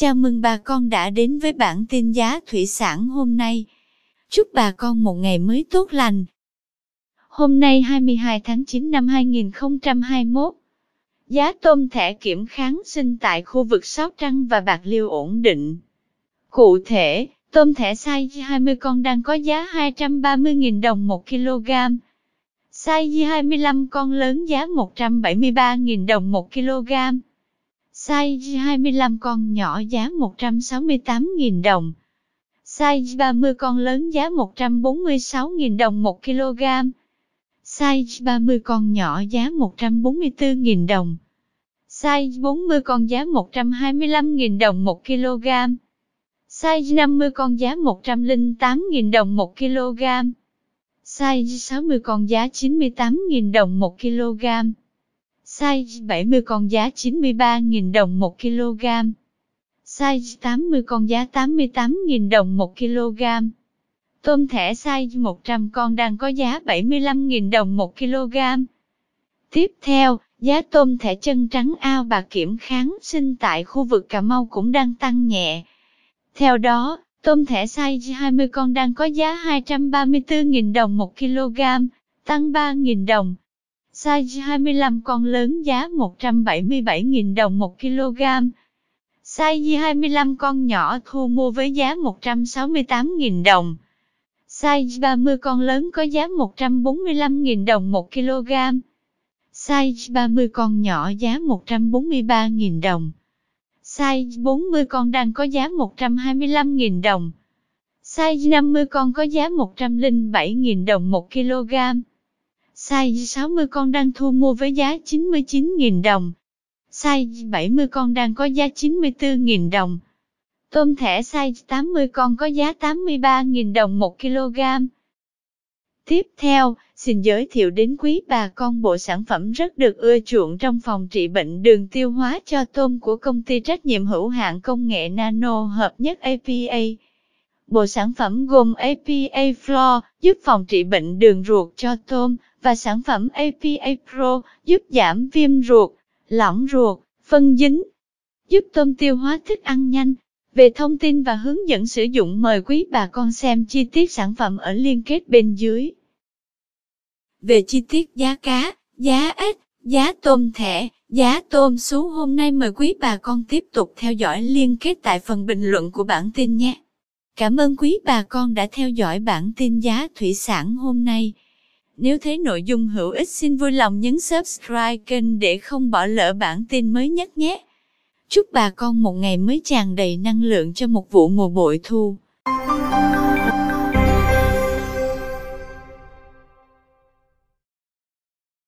Chào mừng bà con đã đến với bản tin giá thủy sản hôm nay. Chúc bà con một ngày mới tốt lành. Hôm nay 22 tháng 9 năm 2021, giá tôm thẻ kiểm kháng sinh tại khu vực Sóc Trăng và Bạc Liêu ổn định. Cụ thể, tôm thẻ size 20 con đang có giá 230.000 đồng 1 kg. Size 25 con lớn giá 173.000 đồng 1 kg size 25 con nhỏ giá 168.000 đồng. Size 30 con lớn giá 146.000 đồng 1 kg. Size 30 con nhỏ giá 144.000 đồng. Size 40 con giá 125.000 đồng 1 kg. Size 50 con giá 108.000 đồng 1 kg. Size 60 con giá 98.000 đồng 1 kg size 70 con giá 93.000 đồng 1 kg, size 80 con giá 88.000 đồng 1 kg. Tôm thẻ size 100 con đang có giá 75.000 đồng 1 kg. Tiếp theo, giá tôm thẻ chân trắng ao bà kiểm kháng sinh tại khu vực Cà Mau cũng đang tăng nhẹ. Theo đó, tôm thẻ size 20 con đang có giá 234.000 đồng 1 kg, tăng 3.000 đồng size 25 con lớn giá 177.000 đồng 1 kg. Size 25 con nhỏ thu mua với giá 168.000 đồng. Size 30 con lớn có giá 145.000 đồng 1 kg. Size 30 con nhỏ giá 143.000 đồng. Size 40 con đang có giá 125.000 đồng. Size 50 con có giá 107.000 đồng 1 kg size 60 con đang thu mua với giá 99.000 đồng. Size 70 con đang có giá 94.000 đồng. Tôm thẻ size 80 con có giá 83.000 đồng 1 kg. Tiếp theo, xin giới thiệu đến quý bà con bộ sản phẩm rất được ưa chuộng trong phòng trị bệnh đường tiêu hóa cho tôm của công ty trách nhiệm hữu hạn công nghệ nano hợp nhất APA. Bộ sản phẩm gồm APA Floor giúp phòng trị bệnh đường ruột cho tôm và sản phẩm APA Pro giúp giảm viêm ruột, lỏng ruột, phân dính, giúp tôm tiêu hóa thức ăn nhanh. Về thông tin và hướng dẫn sử dụng mời quý bà con xem chi tiết sản phẩm ở liên kết bên dưới. Về chi tiết giá cá, giá ếch, giá tôm thẻ, giá tôm sú hôm nay mời quý bà con tiếp tục theo dõi liên kết tại phần bình luận của bản tin nhé. Cảm ơn quý bà con đã theo dõi bản tin giá thủy sản hôm nay. Nếu thấy nội dung hữu ích xin vui lòng nhấn subscribe kênh để không bỏ lỡ bản tin mới nhất nhé. Chúc bà con một ngày mới tràn đầy năng lượng cho một vụ mùa bội thu.